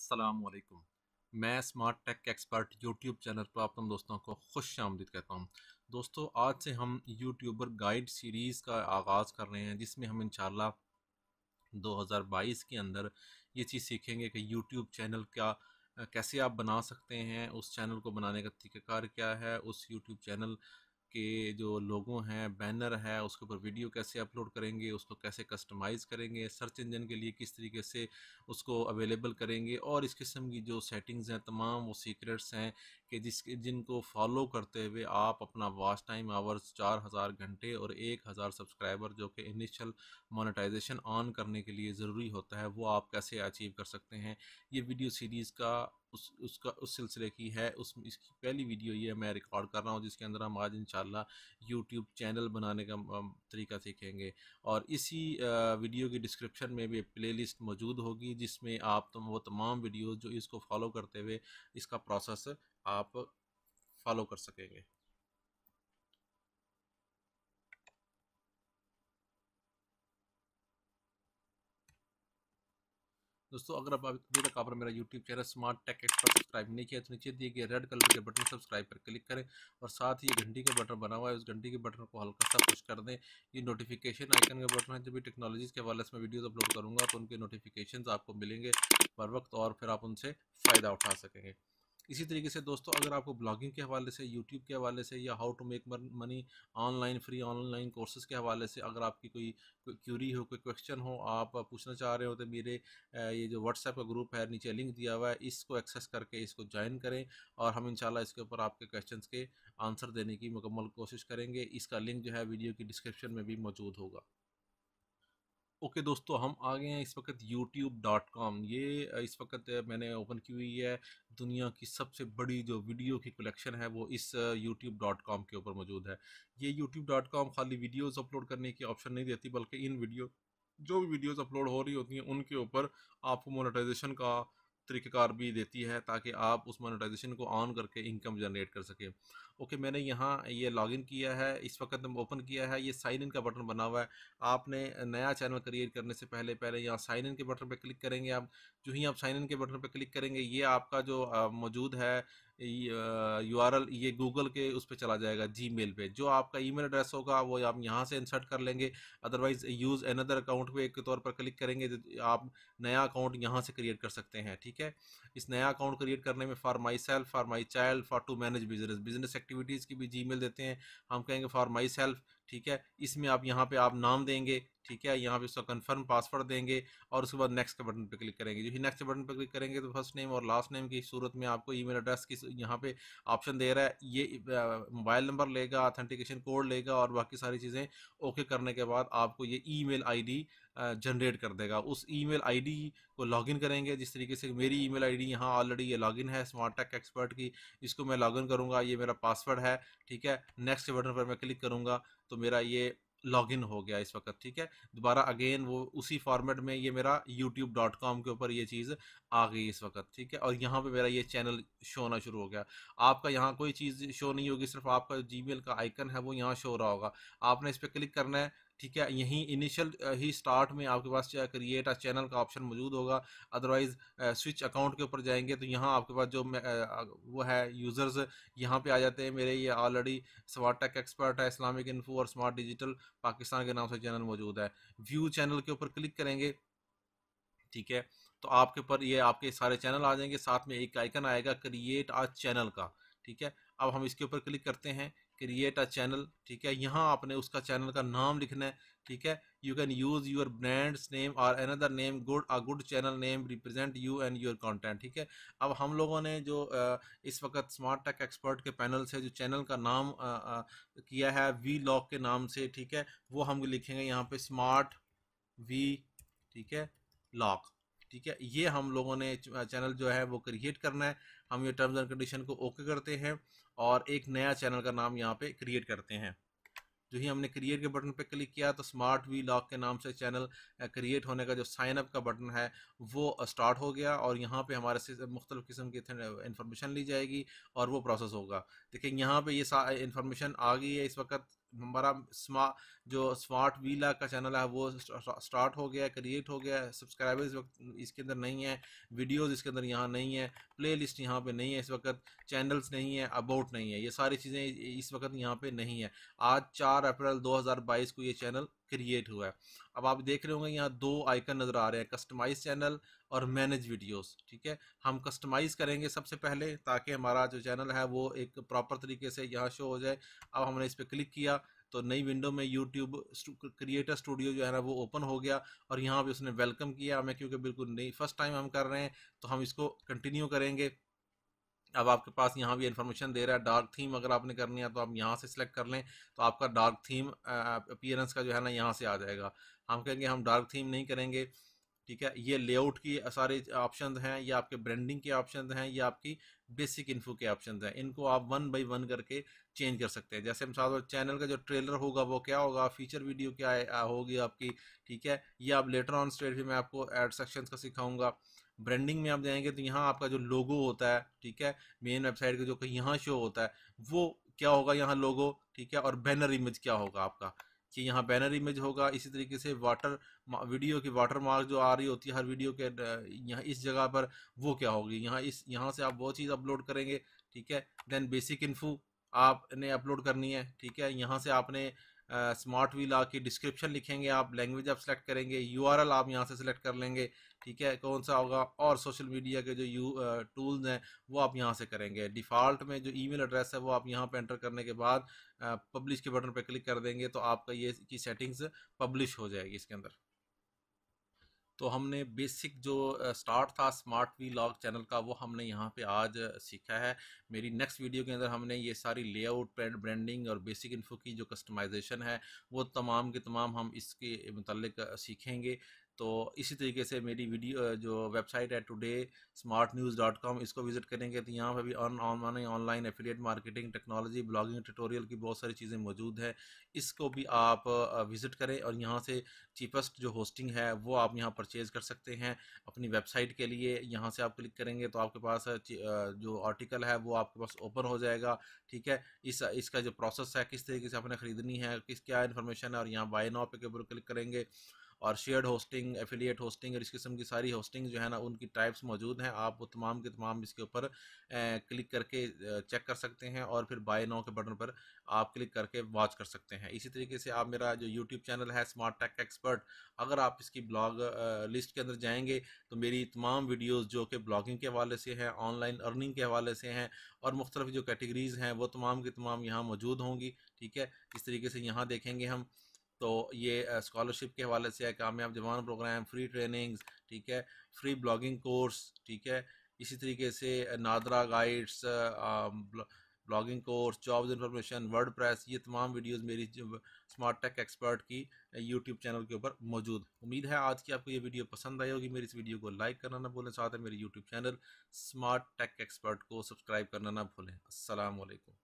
असलकुम मैं smart tech expert YouTube channel पर आप दोस्तों को खुश आमदीद कहता हूँ दोस्तों आज से हम यूट्यूबर गाइड सीरीज़ का आगाज़ कर रहे हैं जिसमें हम हज़ार 2022 के अंदर ये चीज़ सीखेंगे कि यूट्यूब चैनल क्या कैसे आप बना सकते हैं उस चैनल को बनाने का तरीक़ार क्या है उस यूट्यूब चैनल के जो लोगो हैं बैनर है उसके ऊपर वीडियो कैसे अपलोड करेंगे उसको कैसे कस्टमाइज़ करेंगे सर्च इंजन के लिए किस तरीके से उसको अवेलेबल करेंगे और इस किस्म की जो सेटिंग्स हैं तमाम वो सीक्रेट्स हैं कि जिस जिनको फॉलो करते हुए आप अपना वास्ट टाइम आवर्स चार हज़ार घंटे और एक हज़ार सब्सक्राइबर जो कि इनिशियल मोनेटाइजेशन ऑन करने के लिए ज़रूरी होता है वो आप कैसे अचीव कर सकते हैं ये वीडियो सीरीज़ का उस उसका उस सिलसिले की है उस इसकी पहली वीडियो ये मैं रिकॉर्ड कर रहा हूँ जिसके अंदर हम आज इंशाल्लाह यूट्यूब चैनल बनाने का तरीका सीखेंगे और इसी वीडियो की डिस्क्रिप्शन में भी प्लेलिस्ट मौजूद होगी जिसमें आप तुम वो तमाम वीडियो जो इसको फॉलो करते हुए इसका प्रोसेस आप फॉलो कर सकेंगे दोस्तों अगर आप अभी तक आपने मेरा YouTube channel smart tech expert subscribe नहीं किया तो नीचे दिए गए रेड कलर के बटन सब्सक्राइब पर क्लिक करें और साथ ही घंटी का बटन बना हुआ है उस घंटी के बटन को हल्का सा पुश कर दें ये नोटिफिकेशन आइकन का बटन है जब भी टेक्नोलॉजीज़ के हवाले से मैं वीडियोज़ अपलोड करूँगा तो उनके नोटिफिकेशन आपको मिलेंगे बर वक्त और फिर आप उनसे फ़ायदा उठा सकेंगे इसी तरीके से दोस्तों अगर आपको ब्लॉगिंग के हवाले से यूट्यूब के हवाले से या how to make money online free online courses के हवाले से अगर आपकी कोई क्यूरी हो कोई क्वेश्चन हो आप पूछना चाह रहे हो तो मेरे ये जो व्हाट्सएप का ग्रुप है नीचे लिंक दिया हुआ है इसको एक्सेस करके इसको ज्वाइन करें और हम इनशाला इसके ऊपर आपके क्वेश्चन के आंसर देने की मुकम्मल कोशिश करेंगे इसका लिंक जो है वीडियो की डिस्क्रिप्शन में भी मौजूद होगा ओके okay दोस्तों हम आ गए हैं इस वक्त यूट्यूब डॉट कॉम ये इस वक्त मैंने ओपन की हुई है दुनिया की सबसे बड़ी जो वीडियो की कलेक्शन है वो इस यूट्यूब डॉट कॉम के ऊपर मौजूद है ये यूट्यूब डॉट कॉम खाली वीडियोस अपलोड करने की ऑप्शन नहीं देती बल्कि इन वीडियो जो भी वीडियोस अपलोड हो रही होती हैं उनके ऊपर आपको मोनेटाइजेशन का तरीक़ार भी देती है ताकि आप उस मोनेटाइजेशन को ऑन करके इनकम जनरेट कर सकें ओके मैंने यहाँ ये लॉगिन किया है इस वक्त हम ओपन किया है ये साइन इन का बटन बना हुआ है आपने नया चैनल क्रिएट करने से पहले पहले यहाँ साइन इन के बटन पर क्लिक करेंगे आप जो ही आप साइन इन के बटन पर क्लिक करेंगे ये आपका जो मौजूद है यू आर एल ये गूगल के उस पर चला जाएगा जी मेल पर जो आपका ई मेल एड्रेस होगा वो आप यहाँ से इंसर्ट कर लेंगे अदरवाइज़ यूज़ अनदर अकाउंट पे के तौर पर क्लिक करेंगे तो आप नया अकाउंट यहाँ से क्रिएट कर सकते हैं ठीक है इस नया अकाउंट क्रिएट करने में for myself for my child for to manage business business activities की भी जी देते हैं हम कहेंगे फॉर माई सेल्फ ठीक है इसमें आप यहाँ पे आप नाम देंगे ठीक है यहाँ पे उसका कन्फर्म पासवर्ड देंगे और उसके बाद नेक्स्ट के बटन पे क्लिक करेंगे जो ही नेक्स्ट बटन पे क्लिक करेंगे तो फर्स्ट नेम और लास्ट नेम की सूरत में आपको ईमेल एड्रेस की यहाँ पे ऑप्शन दे रहा है ये मोबाइल नंबर लेगा ऑथेंटिकेशन कोड लेगा और बाकी सारी चीज़ें ओके करने के बाद आपको ये ई मेल जनरेट कर देगा उस ई मेल को लॉगिन करेंगे जिस तरीके से मेरी ई आई डी यहाँ ऑलरेडी ये लॉगिन है स्मार्ट टेक एक्सपर्ट की इसको मैं लॉगिन करूँगा ये मेरा पासवर्ड है ठीक है नेक्स्ट बटन पर मैं क्लिक करूँगा तो मेरा ये लॉग इन हो गया इस वक्त ठीक है दोबारा अगेन वो उसी फॉर्मेट में ये मेरा यूट्यूब डॉट कॉम के ऊपर ये चीज़ आ गई इस वक्त ठीक है और यहाँ पे मेरा ये चैनल शो होना शुरू हो गया आपका यहाँ कोई चीज़ शो नहीं होगी सिर्फ आपका जी का आइकन है वो यहाँ शो हो रहा होगा आपने इस पर क्लिक करना है ठीक है यहीं इनिशियल ही स्टार्ट में आपके पास क्रिएट अ चैनल का ऑप्शन मौजूद होगा अदरवाइज़ स्विच अकाउंट के ऊपर जाएंगे तो यहाँ आपके पास जो वो है यूज़र्स यहाँ पे आ जाते हैं मेरे ये ऑलरेडी स्मार्ट टेक एक्सपर्ट है इस्लामिक इन्फो और स्मार्ट डिजिटल पाकिस्तान के नाम से चैनल मौजूद है व्यू चैनल के ऊपर क्लिक करेंगे ठीक है तो आपके ऊपर ये आपके सारे चैनल आ जाएंगे साथ में एक आइकन आएगा क्रिएट आ चैनल का ठीक है अब हम इसके ऊपर क्लिक करते हैं क्रिएट अ चैनल ठीक है यहाँ आपने उसका चैनल का नाम लिखना है ठीक है you can use your brands name और another name good a good channel name represent you and your content ठीक है अब हम लोगों ने जो इस वक्त स्मार्ट टेक एक्सपर्ट के पैनल से जो चैनल का नाम किया है वी लॉक के नाम से ठीक है वो हम लिखेंगे यहाँ पे स्मार्ट वी ठीक है लॉक ठीक है ये हम लोगों ने चैनल जो है वो क्रिएट करना है हम ये टर्म्स एंड कंडीशन को ओके करते हैं और एक नया चैनल का नाम यहाँ पे क्रिएट करते हैं जो ही हमने क्रिएट के बटन पर क्लिक किया तो स्मार्ट वी लॉक के नाम से चैनल क्रिएट होने का जो साइन अप का बटन है वो स्टार्ट हो गया और यहाँ पे हमारे से मुख्तलिफ़ किस्म की इन्फॉर्मेशन ली जाएगी और वो प्रोसेस होगा देखिए यहाँ पे ये यह इन्फॉर्मेशन आ गई है इस वक्त हमारा स्मार्ट जो स्मार्ट वीला का चैनल है वो स्टार्ट हो गया क्रिएट हो गया सब्सक्राइबर इस वक्त इसके अंदर नहीं है वीडियोस इसके अंदर यहाँ नहीं है प्ले लिस्ट यहाँ पर नहीं है इस वक्त चैनल्स नहीं है अबाउट नहीं है ये सारी चीज़ें इस वक्त यहाँ पर नहीं है आज चार अप्रैल दो को ये चैनल क्रिएट हुआ है अब आप देख रहे होंगे यहाँ दो आइकन नज़र आ रहे हैं कस्टमाइज चैनल और मैनेज वीडियोस ठीक है हम कस्टमाइज़ करेंगे सबसे पहले ताकि हमारा जो चैनल है वो एक प्रॉपर तरीके से यहाँ शो हो जाए अब हमने इस पर क्लिक किया तो नई विंडो में यूट्यूब क्रिएटर स्टूडियो जो है ना वो ओपन हो गया और यहाँ भी उसने वेलकम किया हमें क्योंकि बिल्कुल नई फर्स्ट टाइम हम कर रहे हैं तो हम इसको कंटिन्यू करेंगे अब आपके पास यहाँ भी इन्फॉर्मेशन दे रहा है डार्क थीम अगर आपने करनी है तो आप यहाँ से सिलेक्ट कर लें तो आपका डार्क थीम अपियरेंस का जो है ना यहाँ से आ जाएगा हम कहेंगे हम डार्क थीम नहीं करेंगे ठीक है ये लेआउट की सारे ऑप्शन हैं या आपके ब्रांडिंग के ऑप्शन हैं या आपकी बेसिक इन्फो के ऑप्शन हैं इनको आप वन बाई वन करके चेंज कर सकते हैं जैसे मिसाल चैनल का जो ट्रेलर होगा वो क्या होगा फीचर वीडियो क्या होगी आपकी ठीक है ये आप लेटर ऑन स्टेट भी मैं आपको एड सेक्शन का सिखाऊंगा ब्रांडिंग में आप जाएंगे तो यहाँ आपका जो लोगो होता है ठीक है मेन वेबसाइट का जो यहाँ शो होता है वो क्या होगा यहाँ लोगो ठीक है और बैनर इमेज क्या होगा आपका कि यहाँ बैनर इमेज होगा इसी तरीके से वाटर वीडियो की वाटर मार्क जो आ रही होती है हर वीडियो के यहाँ इस जगह पर वो क्या होगी यहाँ इस यहाँ से आप वो चीज़ अपलोड करेंगे ठीक है देन बेसिक इन्फो आपने अपलोड करनी है ठीक है यहाँ से आपने स्मार्ट व्हील आके डिस्क्रिप्शन लिखेंगे आप लैंग्वेज आप सेलेक्ट करेंगे यूआरएल आप यहाँ से सिलेक्ट कर लेंगे ठीक है कौन सा होगा और सोशल मीडिया के जो यू टूल्स हैं वो आप यहाँ से करेंगे डिफ़ॉल्ट में जो ईमेल एड्रेस है वो आप यहाँ पर एंटर करने के बाद पब्लिश के बटन पर क्लिक कर देंगे तो आपका ये की सेटिंग्स पब्लिश हो जाएगी इसके अंदर तो हमने बेसिक जो स्टार्ट था स्मार्ट वी लॉग चैनल का वो हमने यहाँ पे आज सीखा है मेरी नेक्स्ट वीडियो के अंदर हमने ये सारी लेआउट ब्रांडिंग और बेसिक इन्फो की जो कस्टमाइजेशन है वो तमाम के तमाम हम इसके मतलब सीखेंगे तो इसी तरीके से मेरी वीडियो जो वेबसाइट है today smart news dot com इसको विज़िट करेंगे तो यहाँ पर भी on online online affiliate marketing technology blogging tutorial की बहुत सारी चीज़ें मौजूद हैं इसको भी आप विज़िट करें और यहाँ से चीपेस्ट जो होस्टिंग है वो आप यहाँ परचेज़ कर सकते हैं अपनी वेबसाइट के लिए यहाँ से आप क्लिक करेंगे तो आपके पास जो आर्टिकल है वो आपके पास ओपन हो जाएगा ठीक है इस इसका जो प्रोसेस है किस तरीके से आपने ख़रीदनी है किस क्या इन्फॉर्मेशन है और यहाँ बाय नाउ पे के ऊपर क्लिक करेंगे और शेयर्ड होस्टिंग एफिलिएट होस्टिंग और इस किस्म की सारी होस्टिंग जो है ना उनकी टाइप्स मौजूद हैं आप वो तमाम के तमाम इसके ऊपर क्लिक करके चेक कर सकते हैं और फिर बाय नाउ के बटन पर आप क्लिक करके वॉच कर सकते हैं इसी तरीके से आप मेरा जो यूट्यूब चैनल है स्मार्ट टेक एक्सपर्ट अगर आप इसकी ब्लॉग लिस्ट के अंदर जाएंगे तो मेरी तमाम वीडियोज़ जो कि ब्लॉगिंग के हवाले से हैं ऑनलाइन अर्निंग के हवाले से हैं और मुख्तलिफ जो कैटेगरीज़ हैं वो तमाम के तमाम यहाँ मौजूद होंगी ठीक है इस तरीके से यहाँ देखेंगे हम तो ये स्कॉलरशिप के हवाले से है कामयाब जवान प्रोग्राम फ्री ट्रेनिंग्स ठीक है फ्री ब्लॉगिंग कोर्स ठीक है इसी तरीके से NADRA guides blogging course job information WordPress ये तमाम वीडियोस मेरी स्मार्ट टेक एक्सपर्ट की यूट्यूब चैनल के ऊपर मौजूद उम्मीद है आज की आपको ये वीडियो पसंद आई होगी मेरी इस वीडियो को लाइक करना ना भूलें साथ ही मेरे YouTube channel smart tech expert को सब्सक्राइब करना ना भूलें असलकम